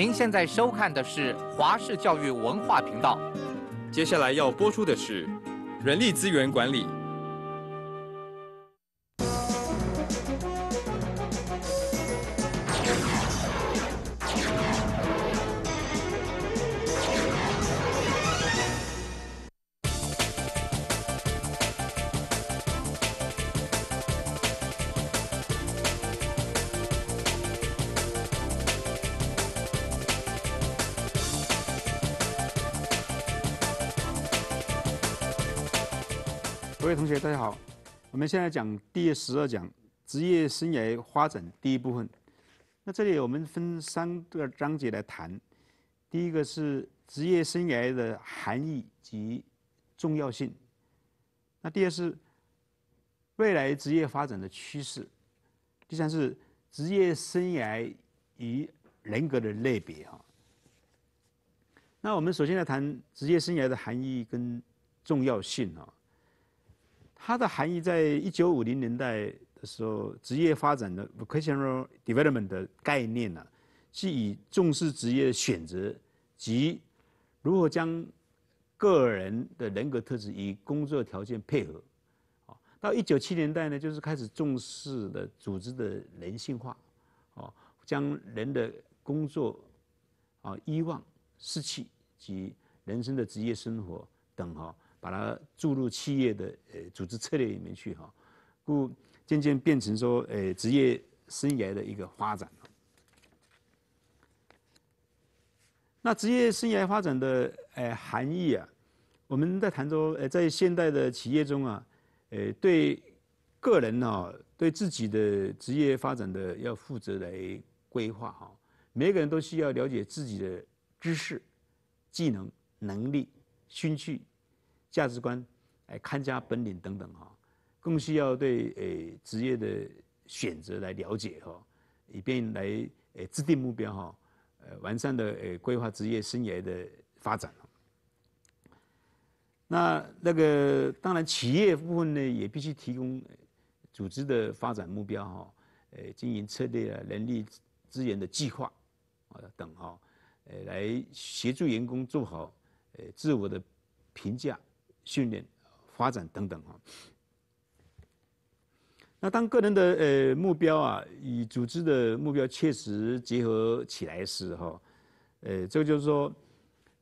您现在收看的是华视教育文化频道，接下来要播出的是人力资源管理。我们现在讲第十二讲职业生涯发展第一部分。那这里我们分三个章节来谈。第一个是职业生涯的含义及重要性。那第二是未来职业发展的趋势。第三是职业生涯与人格的类别哈。那我们首先来谈职业生涯的含义跟重要性啊。它的含义在一九五零年代的时候，职业发展的 v o c a t i o n a l development） 的概念呢，是以重视职业选择及如何将个人的人格特质与工作条件配合。哦，到一九七年代呢，就是开始重视的组织的人性化，哦，将人的工作、啊欲望、士气及人生的职业生活等哈。把它注入企业的呃组织策略里面去哈，故渐渐变成说，诶职业生涯的一个发展那职业生涯发展的诶含义啊，我们在谈说，呃在现代的企业中啊，诶对个人啊，对自己的职业发展的要负责来规划哈，每个人都需要了解自己的知识、技能、能力、兴趣。价值观，哎，看家本领等等哈，更需要对诶职业的选择来了解哈，以便来诶制定目标哈，呃，完善的诶规划职业生涯的发展。那那个当然，企业部分呢也必须提供组织的发展目标哈，呃，经营策略啊，人力资源的计划啊等哈，呃，来协助员工做好呃自我的评价。训练、发展等等哈。那当个人的呃目标啊与组织的目标切实结合起来时哈，呃，这个就是说，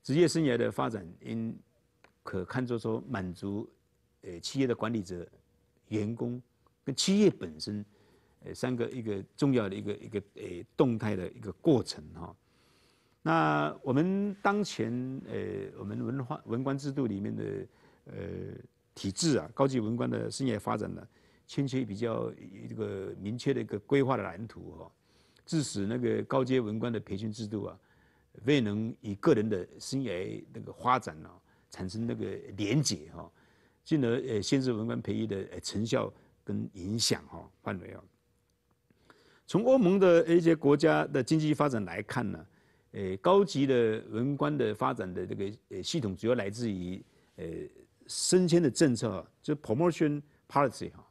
职业生涯的发展应可看作说满足，呃，企业的管理者、员工跟企业本身，呃，三个一个重要的一个一个呃动态的一个过程哈。那我们当前呃，我们文化文官制度里面的。呃，体制啊，高级文官的生涯发展呢，欠缺比较一个明确的一个规划的蓝图哈，致使那个高阶文官的培训制度啊，未能与个人的生涯那个发展呢，产生那个连结哈，进而呃限制文官培育的成效跟影响哈范围啊。从欧盟的一些国家的经济发展来看呢，呃，高级的文官的发展的这个呃系统主要来自于呃。升迁的政策啊，就 promotion policy 哈，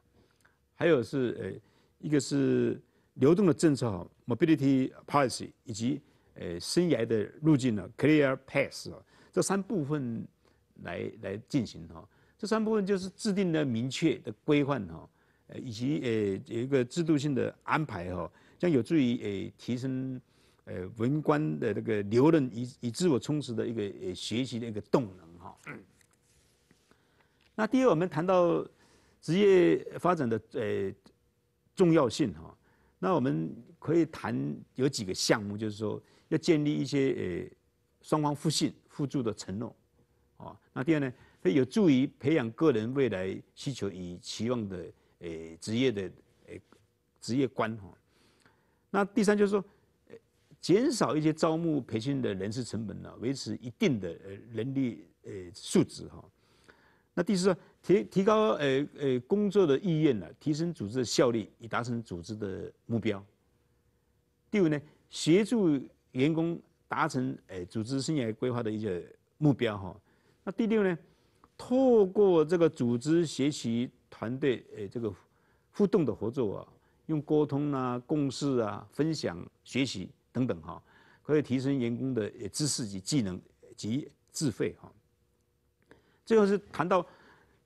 还有是呃，一个是流动的政策哈，mobility policy，以及呃，生涯的路径呢，clear path 哈，这三部分来来进行哈，这三部分就是制定的明确的规范哈，呃，以及呃，有一个制度性的安排哈，将有助于呃提升呃文官的这个留任以以自我充实的一个呃学习的一个动能哈。那第二，我们谈到职业发展的呃重要性哈，那我们可以谈有几个项目，就是说要建立一些呃双方互信互助的承诺，哦，那第二呢，它有助于培养个人未来需求与期望的呃职业的呃职业观哈。那第三就是说，减少一些招募培训的人事成本呢，维持一定的呃人力呃素质哈。那第四，提提高呃呃工作的意愿呢，提升组织的效率，以达成组织的目标。第五呢，协助员工达成呃组织生涯规划的一些目标哈。那第六呢，透过这个组织学习团队呃这个互动的合作啊，用沟通啊、共识啊、分享、学习等等哈，可以提升员工的知识及技能及智慧哈。最后是谈到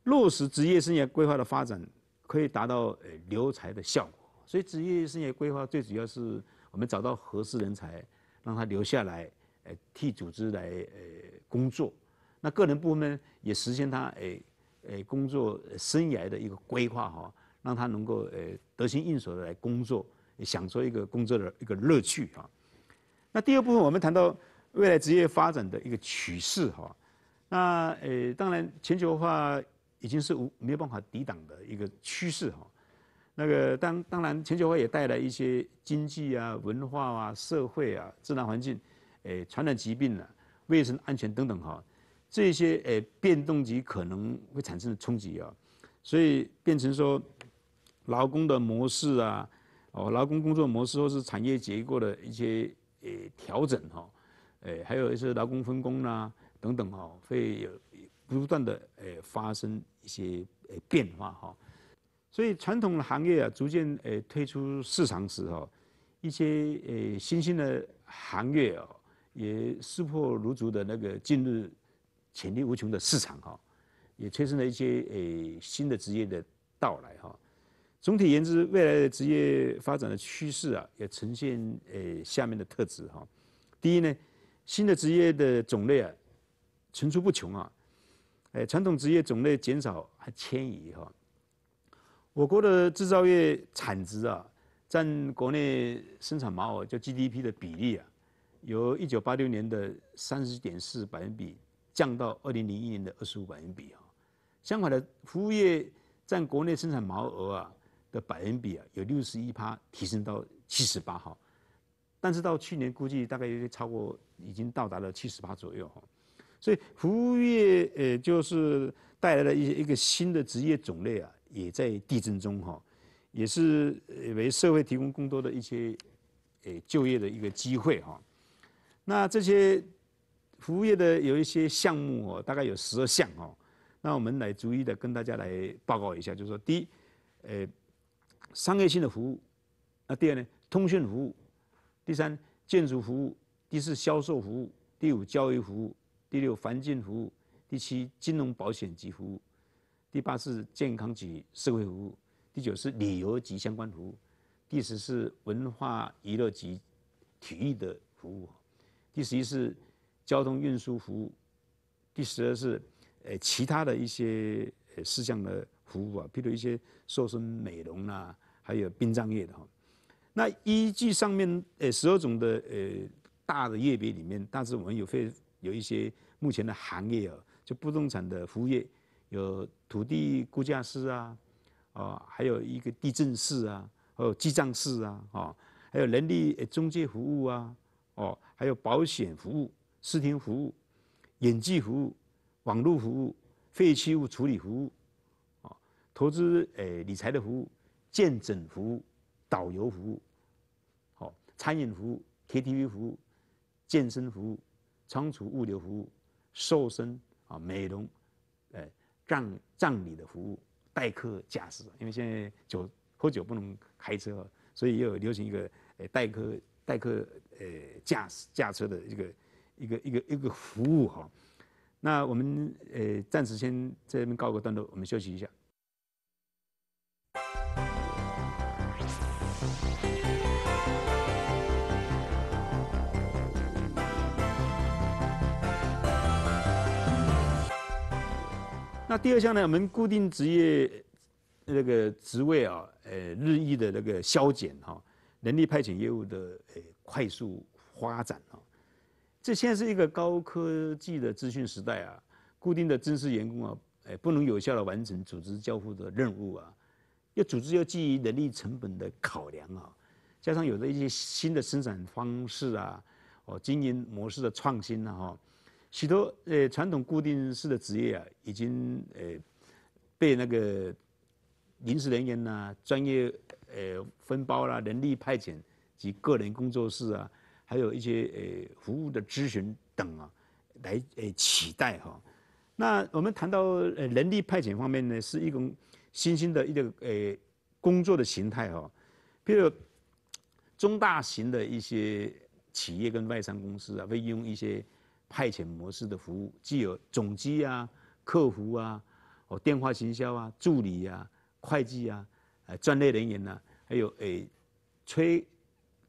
落实职业生涯规划的发展，可以达到呃留才的效果。所以职业生涯规划最主要是我们找到合适人才，让他留下来，呃替组织来呃工作。那个人部分也实现他诶诶工作生涯的一个规划哈，让他能够呃得心应手的来工作，享受一个工作的一个乐趣哈。那第二部分我们谈到未来职业发展的一个趋势哈。那呃，当然，全球化已经是无没有办法抵挡的一个趋势哈。那个当当然，全球化也带来一些经济啊、文化啊、社会啊、自然环境、诶、传染疾病啊、卫生安全等等哈。这些诶变动及可能会产生的冲击啊，所以变成说，劳工的模式啊，哦，劳工工作模式或是产业结构的一些诶调整哈，诶，还有一些劳工分工啦。等等哈，会有不断的诶发生一些诶变化哈，所以传统的行业啊，逐渐诶推出市场时哈，一些诶新兴的行业哦，也势破如竹的那个进入潜力无穷的市场哈，也催生了一些诶新的职业的到来哈。总体言之，未来的职业发展的趋势啊，也呈现诶下面的特质哈。第一呢，新的职业的种类啊。层出不穷啊！哎，传统职业种类减少，还迁移哈。我国的制造业产值啊，占国内生产毛额叫 GDP 的比例啊，由一九八六年的三十点四百分比降到二零零一年的二十五百分比啊。相反的，服务业占国内生产毛额啊的百分比啊，有六十一趴提升到七十八哈。但是到去年，估计大概也经超过，已经到达了七十八左右哈。所以服务业，呃，就是带来了一些一个新的职业种类啊，也在递增中哈，也是为社会提供更多的一些，呃，就业的一个机会哈。那这些服务业的有一些项目哦，大概有十二项哦。那我们来逐一的跟大家来报告一下，就是说，第一，呃，商业性的服务；那第二呢，通讯服务；第三，建筑服务；第四，销售服务；第五，教育服务。第六，环境服务；第七，金融保险及服务；第八是健康及社会服务；第九是旅游及相关服务；第十是文化娱乐及体育的服务；第十一是交通运输服务；第十二是呃其他的一些事项的服务啊，譬如一些瘦身美容啊，还有殡葬业的哈。那依据上面呃十二种的呃大的业别里面，但是我们有非有一些目前的行业哦，就不动产的服务业，有土地估价师啊，哦，还有一个地震师啊，还有记账师啊，哦，还有人力中介服务啊，哦，还有保险服务、视听服务、演技服务、网络服务、废弃物处理服务，哦，投资诶理财的服务、鉴证服务、导游服务，哦，餐饮服务、KTV 服务、健身服务。仓储物流服务、瘦身啊、美容、呃葬葬礼的服务、代客驾驶，因为现在酒喝酒不能开车，所以也有流行一个呃代客代客呃驾驶驾车的一个一个一个一个服务哈。那我们呃暂时先在这边告个段落，我们休息一下。那第二项呢？我们固定职业那个职位啊，呃，日益的那个削减哈，人力派遣业务的呃快速发展啊，这现在是一个高科技的资讯时代啊，固定的正式员工啊，哎，不能有效的完成组织交付的任务啊，要组织要基于人力成本的考量啊，加上有的一些新的生产方式啊，哦，经营模式的创新啊，哈。许多呃传统固定式的职业啊，已经呃被那个临时人员呐、专业呃分包啦、人力派遣及个人工作室啊，还有一些呃服务的咨询等啊，来呃取代哈。那我们谈到呃人力派遣方面呢，是一种新兴的一个呃工作的形态哈。比如中大型的一些企业跟外商公司啊，会用一些。派遣模式的服务，既有总机啊、客服啊、哦电话行销啊、助理啊、会计啊、呃专业人员呐，还有诶催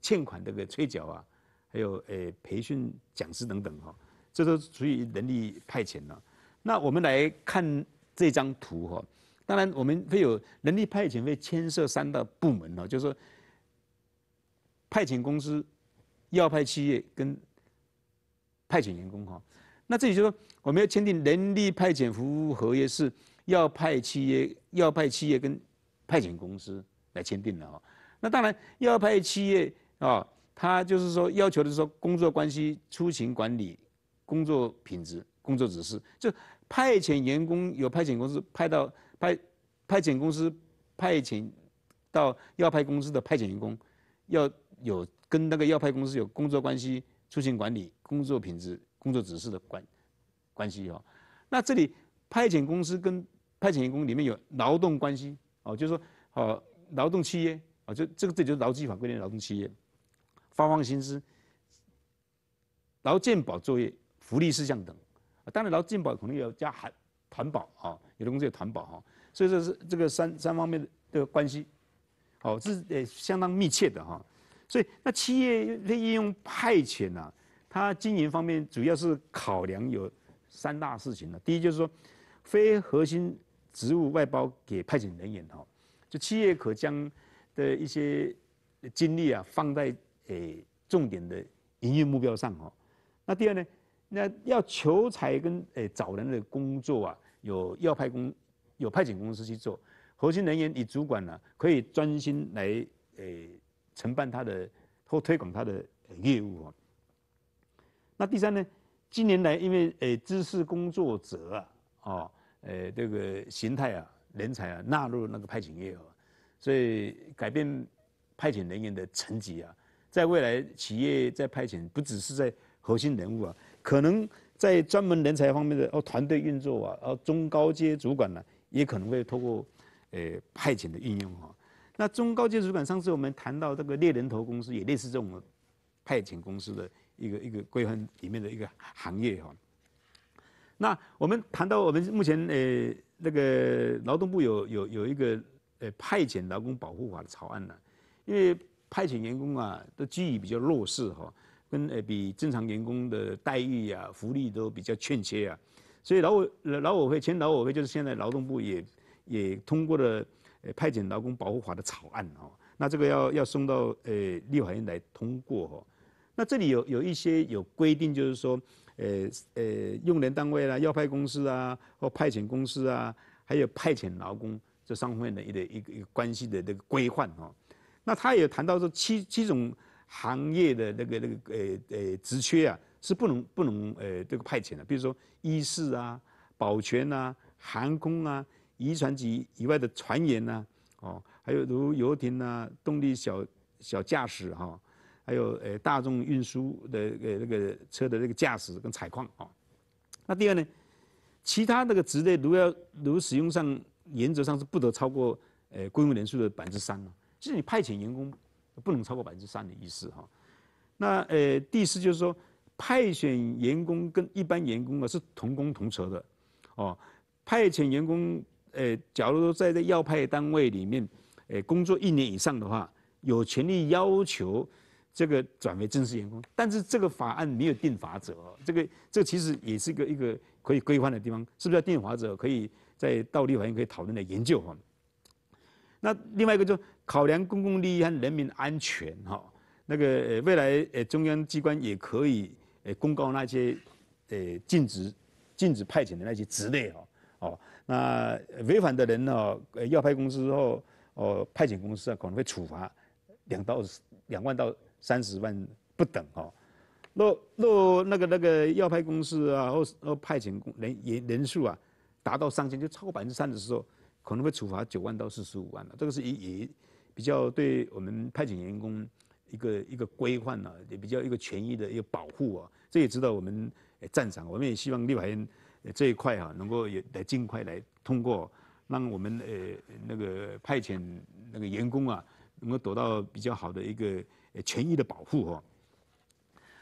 欠款这个催缴啊，还有诶培训讲师等等哈，这都属于人力派遣了。那我们来看这张图哈，当然我们会有人力派遣会牵涉三大部门呢，就是说，派遣公司、要派企业跟。派遣员工哈，那这里就说我们要签订人力派遣服务合约，是要派企业要派企业跟派遣公司来签订的哈。那当然，要派企业啊，他就是说要求的是说工作关系、出勤管理、工作品质、工作指示，就派遣员工有派遣公司派到派派遣公司派遣到要派公司的派遣员工，要有跟那个要派公司有工作关系。出勤管理、工作品质、工作指示的关关系哈，那这里派遣公司跟派遣员工里面有劳动关系哦，就是说哦，劳动契约哦，就这个这就是《劳基法》规定的劳动契约，发放薪资、劳健保作业、福利事项等，当然劳健保可能要加含团保啊，有的公司有团保哈，所以这是这个三三方面的关系，哦，是呃相当密切的哈。所以，那企业在应用派遣呢，它经营方面主要是考量有三大事情了。第一就是说，非核心职务外包给派遣人员哦，就企业可将的一些精力啊放在诶重点的营业目标上哦。那第二呢，那要求财跟诶找人的工作啊，有要派公有派遣公司去做，核心人员以主管呢可以专心来诶。承办他的或推广他的业务哦。那第三呢？近年来因为呃知识工作者啊，哦，呃这个形态啊，人才啊纳入那个派遣业哦，所以改变派遣人员的层级啊，在未来企业在派遣不只是在核心人物啊，可能在专门人才方面的哦团队运作啊，哦中高阶主管呢也可能会通过呃派遣的运用哦。那中高阶主管，上次我们谈到这个猎人头公司，也类似这种派遣公司的一个一个规范里面的一个行业哈。那我们谈到我们目前呃那个劳动部有有有一个呃派遣劳工保护法的草案呢，因为派遣员工啊都基于比较弱势哈，跟呃比正常员工的待遇啊福利都比较欠缺啊，所以劳委劳委会前劳委会就是现在劳动部也也通过了。呃，派遣劳工保护法的草案哦，那这个要要送到呃立法院来通过哦。那这里有有一些有规定，就是说，呃呃，用人单位啦、要派公司啊、或派遣公司啊，还有派遣劳工这方面的一个一个一个关系的这个规范哦。那他也谈到说，七七种行业的那个那个呃呃职缺啊，是不能不能呃这个派遣的，比如说医师啊、保全啊、航空啊。渔船级以外的船员呢？哦，还有如游艇啊，动力小小驾驶哈，还有诶大众运输的诶那个车的那个驾驶跟采矿啊。那第二呢，其他那个职类如要如使用上，原则上是不得超过诶雇佣人数的百分之三呢。就是你派遣员工不能超过百分之三的意思哈。那诶第四就是说，派遣员工跟一般员工啊是同工同酬的哦。派遣员工。诶，假如在这要派单位里面，诶，工作一年以上的话，有权利要求这个转为正式员工。但是这个法案没有定法者，这个这其实也是一个一个可以规范的地方，是不是要定法者可以在道理法院可以讨论来研究哈？那另外一个就考量公共利益和人民安全哈，那个未来呃中央机关也可以呃公告那些呃禁止禁止派遣的那些职类哈哦。那违反的人呢？呃，要派公司之后，哦，派遣公司啊，可能会处罚两到两万到三十万不等哦。若若那个那个要派公司啊，或或派遣工人人人数啊达到上限就超过百分之三十的时候，可能会处罚九万到四十五万了。这个是一一比较对我们派遣员工一个一个规范呢，也比较一个权益的一个保护啊。这也值得我们赞赏。我们也希望立法院。这一块哈，能够也得尽快来通过，让我们呃那个派遣那个员工啊，能够得到比较好的一个权益的保护哈。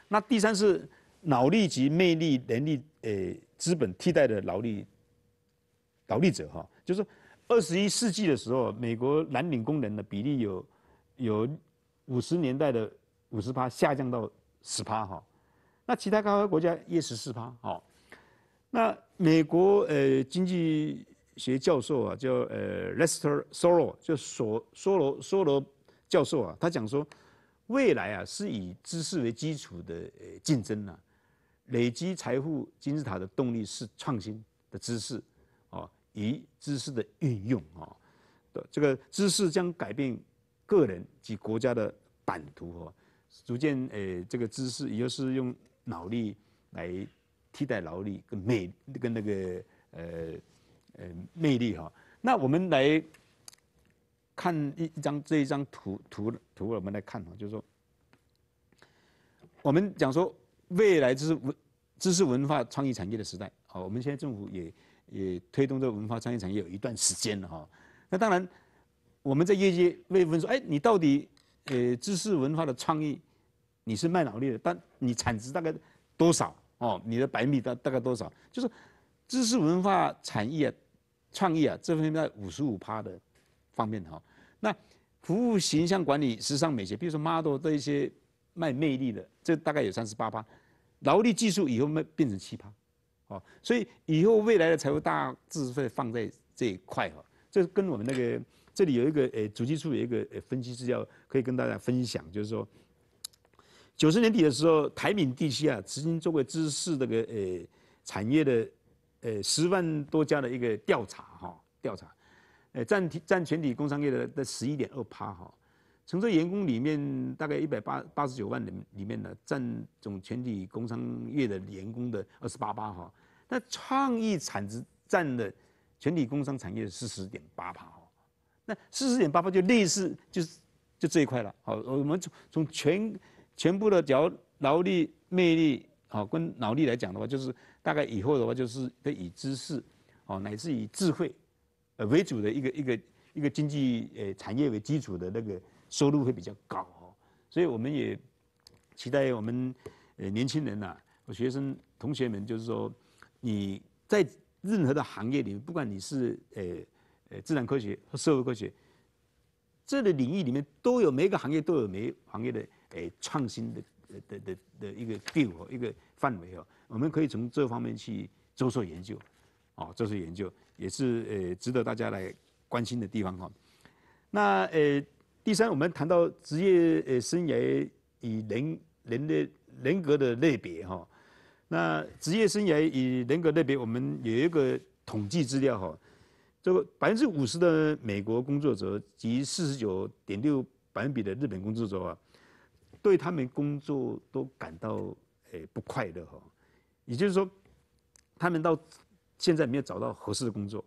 那第三是脑力及魅力人力呃资本替代的劳力劳力者哈，就是二十一世纪的时候，美国蓝领工人的比例有有五十年代的五十趴下降到十趴哈，那其他发国家约十四趴哈。那美国呃经济学教授啊，叫呃 l e s t e r Soro，就索索罗索罗教授啊，他讲说，未来啊是以知识为基础的呃竞争啊，累积财富金字塔的动力是创新的知识，啊，以知识的运用啊，的这个知识将改变个人及国家的版图哦，逐渐呃这个知识也就是用脑力来。替代劳力跟美跟那个呃呃魅力哈，那我们来看一一张这一张图图图，我们来看哈，就是说我们讲说未来就是文知识文化创意产业的时代，好，我们现在政府也也推动这个文化创意产业有一段时间了哈。那当然我们在业界被问说，哎，你到底呃知识文化的创意你是卖脑力的，但你产值大概多少？哦，你的百米大大概多少？就是，知识文化产业、创意啊，这方面在五十五趴的方面哈。那服务形象管理、时尚美学，比如说 model 的一些卖魅力的，这大概有三十八趴。劳力技术以后没变成七趴，哦，所以以后未来的财务大致会放在这一块哈。这跟我们那个这里有一个诶，主机处有一个分析资要可以跟大家分享，就是说。九十年底的时候，台闽地区啊，曾经做过知识这个呃产业的呃十万多家的一个调查哈，调查，呃，占占全体工商业的的十一点二趴哈，从这员工里面大概一百八八十九万人里面呢，占总全体工商业的员工的二十八八哈，那创意产值占了全体工商产业四十点八趴哈，那四十点八八就类似就是就这一块了，好，我们从从全全部的，只要劳力、魅力，好跟脑力来讲的话，就是大概以后的话，就是以知识，哦，乃是以智慧，呃为主的一个一个一个经济呃产业为基础的那个收入会比较高哦。所以我们也期待我们呃年轻人呐和学生同学们，就是说你在任何的行业里面，不管你是呃呃自然科学和社会科学。这个领域里面都有，每个行业都有每行业的诶创新的的的的一个定哦，一个范围哦，我们可以从这方面去做做研究，哦，做做研究也是诶值得大家来关心的地方哦。那诶，第三，我们谈到职业生涯与人人的人格的类别哈。那职业生涯与人格类别，我们有一个统计资料哈。这个百分之五十的美国工作者及四十九点六百分比的日本工作者啊，对他们工作都感到诶不快乐哈。也就是说，他们到现在没有找到合适的工作，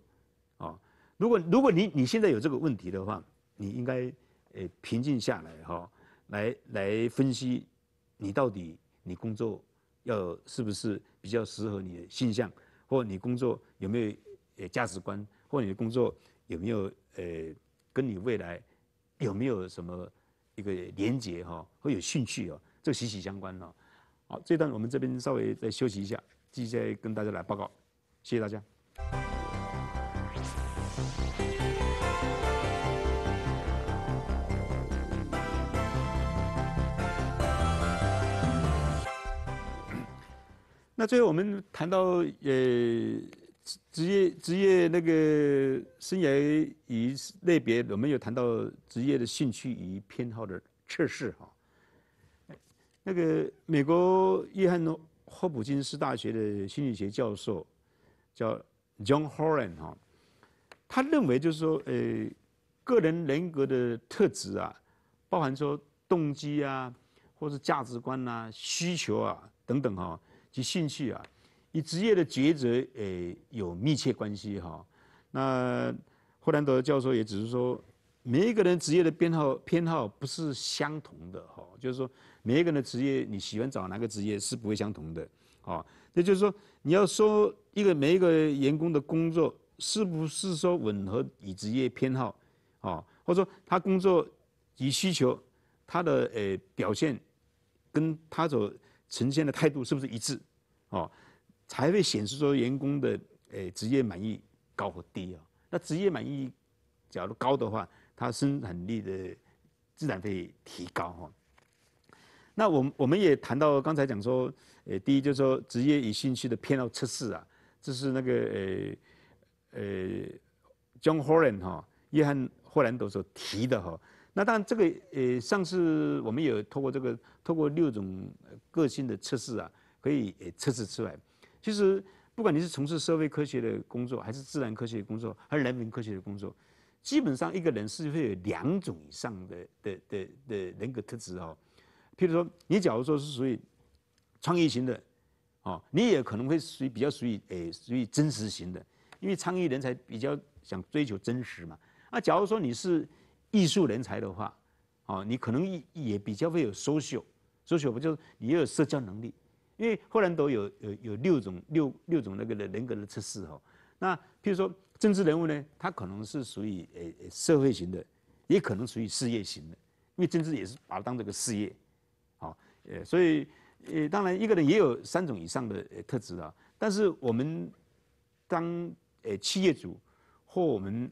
啊，如果如果你你现在有这个问题的话，你应该诶平静下来哈，来来分析你到底你工作要是不是比较适合你的性向，或你工作有没有诶价值观。或你的工作有没有呃，跟你未来有没有什么一个连接哈，会有兴趣哦，这息息相关哦。好，这段我们这边稍微再休息一下，继续再跟大家来报告。谢谢大家。那最后我们谈到呃。职业职业那个生涯与类别，我们有谈到职业的兴趣与偏好的测试哈。那个美国约翰霍普金斯大学的心理学教授叫 John h o r a n 哈，他认为就是说，呃，个人人格的特质啊，包含说动机啊，或是价值观呐、需求啊等等哈，及兴趣啊。与职业的抉择诶有密切关系哈。那霍兰德教授也只是说，每一个人职业的编号偏好不是相同的哈。就是说，每一个人的职业你喜欢找哪个职业是不会相同的啊。那就是说，你要说一个每一个员工的工作是不是说吻合与职业偏好啊，或者说他工作与需求他的诶表现跟他所呈现的态度是不是一致哦？才会显示说员工的诶职业满意高或低哦。那职业满意假如高的话，它生产力的自然会提高哈。那我们我们也谈到刚才讲说，诶，第一就是说职业与兴趣的偏好测试啊，这是那个诶诶 John Holland 哈，约翰霍兰德所提的哈。那当然这个呃，上次我们有透过这个透过六种个性的测试啊，可以诶测试出来。其实，不管你是从事社会科学的工作，还是自然科学的工作，还是人文科学的工作，基本上一个人是会有两种以上的的的的人格特质哦。譬如说，你假如说是属于创意型的，哦，你也可能会属于比较属于诶属于真实型的，因为创意人才比较想追求真实嘛。那假如说你是艺术人才的话，哦，你可能也也比较会有 social，social 不就你又有社交能力。因为霍兰德有有有六种六六种那个的人格的测试哈，那譬如说政治人物呢，他可能是属于呃社会型的，也可能属于事业型的，因为政治也是把它当这个事业，好，呃，所以呃当然一个人也有三种以上的特质啊，但是我们当呃企业主或我们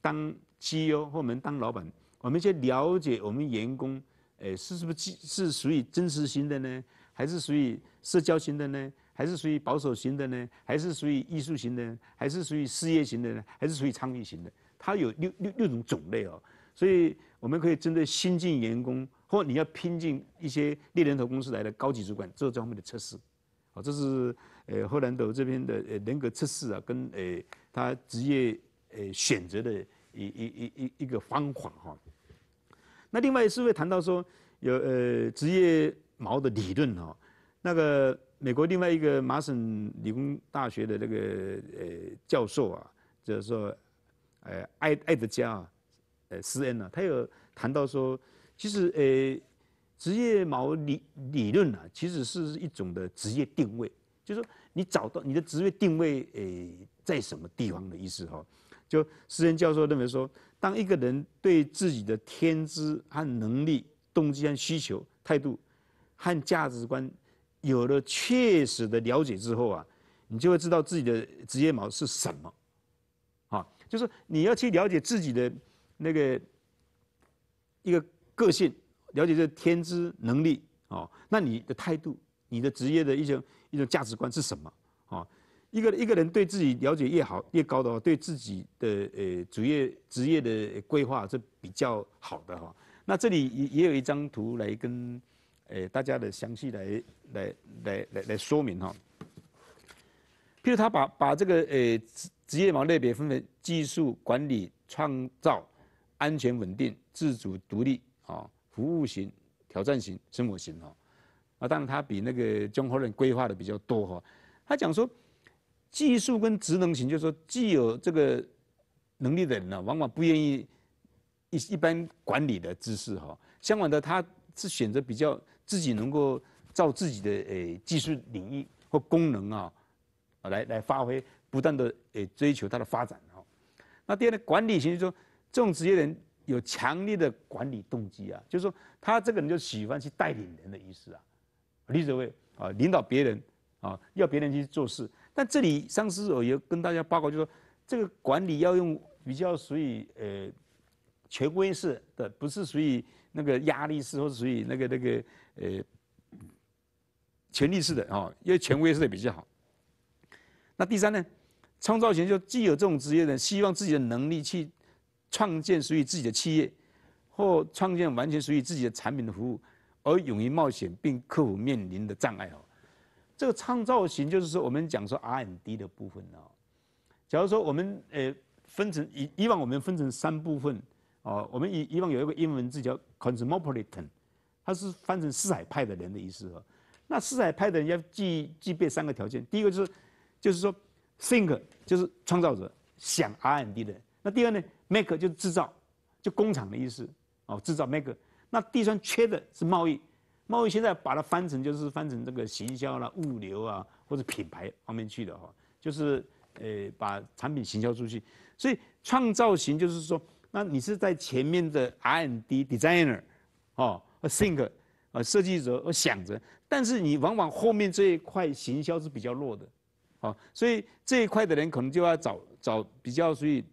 当 CEO 或我们当老板，我们去了解我们员工呃，是是不是是属于真实型的呢？还是属于社交型的呢？还是属于保守型的呢？还是属于艺术型的？还是属于事业型的？呢？还是属于创意型的？它有六六六种种类哦，所以我们可以针对新进员工，或你要聘进一些猎人头公司来的高级主管做这方面的测试。哦，这是呃荷兰德这边的呃人格测试啊，跟呃他职业呃选择的一一一一一个方法哈。那另外是会谈到说有呃职业。毛的理论哦，那个美国另外一个麻省理工大学的那个呃教授啊，就是说，呃，艾艾德加啊，呃，斯恩啊，他有谈到说，其实呃，职业毛理理论呢，其实是一种的职业定位，就是说你找到你的职业定位诶在什么地方的意思哈。就斯恩教授认为说，当一个人对自己的天资和能力、动机和需求、态度。和价值观有了确实的了解之后啊，你就会知道自己的职业锚是什么。啊，就是你要去了解自己的那个一个个性，了解这天资能力哦。那你的态度，你的职业的一种一种价值观是什么？啊，一个一个人对自己了解越好越高的，话，对自己的呃主业职业的规划是比较好的哈。那这里也也有一张图来跟。诶，大家的详细来来来来来说明哈。譬如他把把这个诶职业毛类别分为技术、管理、创造、安全、稳定、自主、独立啊、服务型、挑战型、生活型哈。啊，当然他比那个综合论规划的比较多哈。他讲说，技术跟职能型，就是说既有这个能力的人呢，往往不愿意一一般管理的知识哈。相反的，他是选择比较。自己能够照自己的诶技术领域或功能啊，来来发挥，不断的诶追求它的发展哦。那第二呢，管理型就说这种职业人有强烈的管理动机啊，就是说他这个人就喜欢去带领人的意思啊，你所谓啊领导别人啊，要别人去做事。但这里上次我有跟大家报告，就说这个管理要用比较属于呃权威式的，不是属于。那个压力是或属于那个那个呃，权力式的哦，因为权威式的比较好。那第三呢，创造型就既有这种职业的，希望自己的能力去创建属于自己的企业，或创建完全属于自己的产品的服务，而勇于冒险并克服面临的障碍哦。这个创造型就是说，我们讲说 R&D 的部分哦。假如说我们呃分成以以往我们分成三部分。哦，我们以以往有一个英文字叫 cosmopolitan，它是翻成四海派的人的意思哦。那四海派的人要具具备三个条件，第一个就是就是说 think 就是创造者想 R and D 的。那第二呢，make 就是制造，就工厂的意思哦，制造 make。那第三缺的是贸易，贸易现在把它翻成就是翻成这个行销啦、物流啊或者品牌方面去的哈，就是呃把产品行销出去。所以创造型就是说。那你是在前面的 R&D designer，哦，think，呃，设计者，我想着，但是你往往后面这一块行销是比较弱的，哦，所以这一块的人可能就要找找比较属于，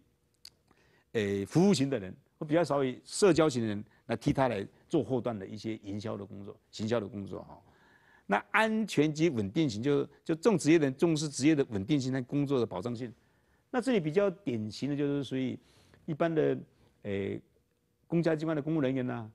诶，服务型的人，或比较少以社交型的人来替他来做后端的一些营销的工作，行销的工作哈。那安全及稳定型，就就重职业的人重视职业的稳定性、和工作的保障性。那这里比较典型的就是属于。一般的，诶，公家机关的公务人员呐，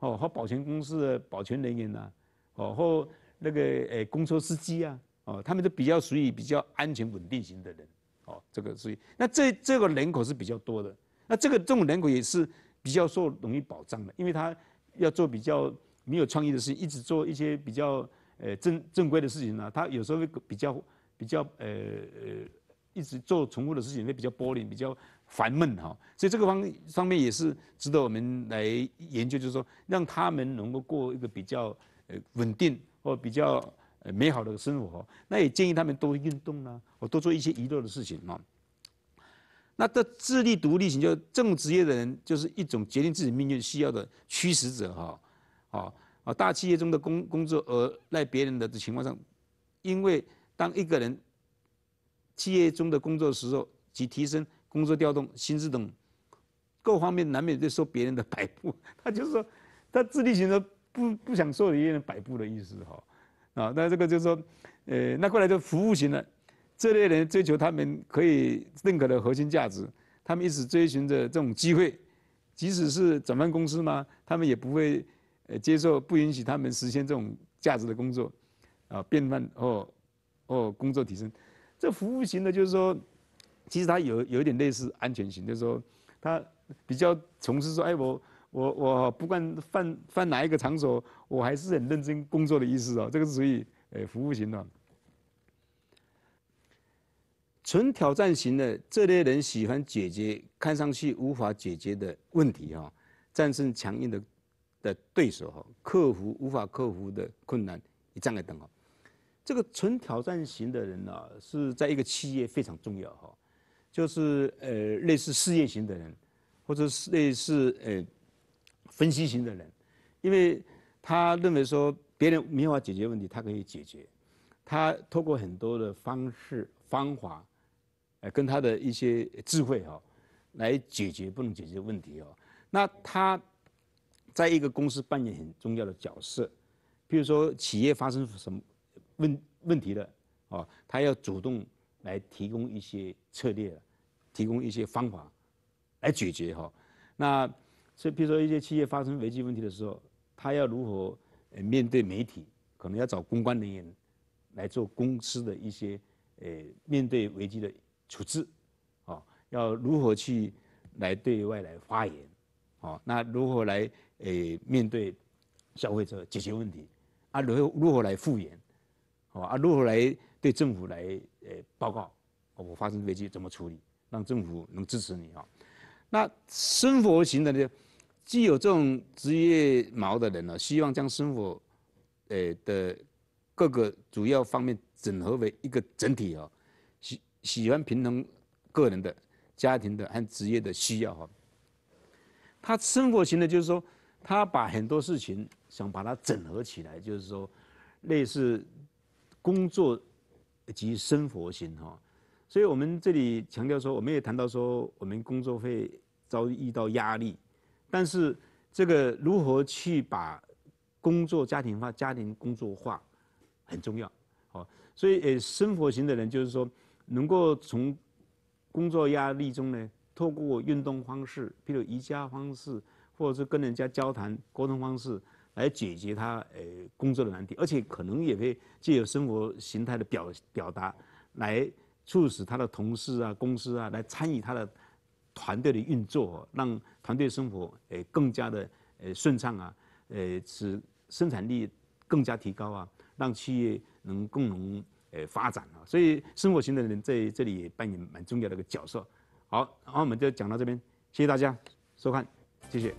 哦，和保全公司的保全人员呐，哦，或那个诶，公车司机啊，哦，他们都比较属于比较安全稳定型的人，哦，这个属于。那这这个人口是比较多的，那这个这种人口也是比较受容易保障的，因为他要做比较没有创意的事，一直做一些比较诶正正规的事情呢，他有时候会比较比较诶，一直做重复的事情会比较 boring，比较。烦闷哈，所以这个方方面也是值得我们来研究，就是说让他们能够过一个比较呃稳定或比较呃美好的生活。那也建议他们多运动啦，或多做一些娱乐的事情啊。那的自立独立型就正职业的人，就是一种决定自己命运需要的驱使者哈。啊啊，大企业中的工工作而赖别人的情况上，因为当一个人企业中的工作时候及提升。工作调动、薪资等各方面，难免就受别人的摆布。他就是说，他自力行的，不不想受别人摆布的意思哈。啊，那这个就是说，呃，那过来就服务型的，这类人追求他们可以认可的核心价值，他们一直追寻着这种机会，即使是转换公司嘛，他们也不会呃接受不允许他们实现这种价值的工作。啊，变换哦哦，工作提升，这服务型的就是说。其实他有有一点类似安全型，就是说他比较从事说，哎，我我我不管犯犯哪一个场所，我还是很认真工作的意思哦。这个属于呃服务型的。纯挑战型的这类人喜欢解决看上去无法解决的问题哦，战胜强硬的的对手哦，克服无法克服的困难。你站那等哦，这个纯挑战型的人呐，是在一个企业非常重要哈。就是呃，类似事业型的人，或者是类似呃分析型的人，因为他认为说别人没法解决问题，他可以解决。他透过很多的方式方法，呃跟他的一些智慧哈，来解决不能解决问题哦。那他在一个公司扮演很重要的角色，比如说企业发生什么问问题了哦，他要主动。来提供一些策略，提供一些方法来解决哈。那，所以比如说一些企业发生危机问题的时候，他要如何面对媒体？可能要找公关人员来做公司的一些呃面对危机的处置，哦，要如何去来对外来发言，哦，那如何来呃面对消费者解决问题？啊，如何如何来复原？哦，啊如何来？对政府来，呃，报告，我发生危机怎么处理，让政府能支持你啊？那生活型的呢，既有这种职业毛的人呢，希望将生活，呃的各个主要方面整合为一个整体哦，喜喜欢平衡个人的、家庭的和职业的需要哈。他生活型的，就是说，他把很多事情想把它整合起来，就是说，类似工作。及生活型哈，所以我们这里强调说，我们也谈到说，我们工作会遭遇到压力，但是这个如何去把工作家庭化、家庭工作化很重要。好，所以呃，生活型的人就是说，能够从工作压力中呢，透过运动方式，比如瑜伽方式，或者是跟人家交谈沟通方式。来解决他呃工作的难题，而且可能也会借由生活形态的表表达来促使他的同事啊、公司啊来参与他的团队的运作，让团队生活呃更加的呃顺畅啊，呃使生产力更加提高啊，让企业能更能呃发展啊。所以生活型的人在这里扮演蛮重要的一个角色。好，然后我们就讲到这边，谢谢大家收看，谢谢。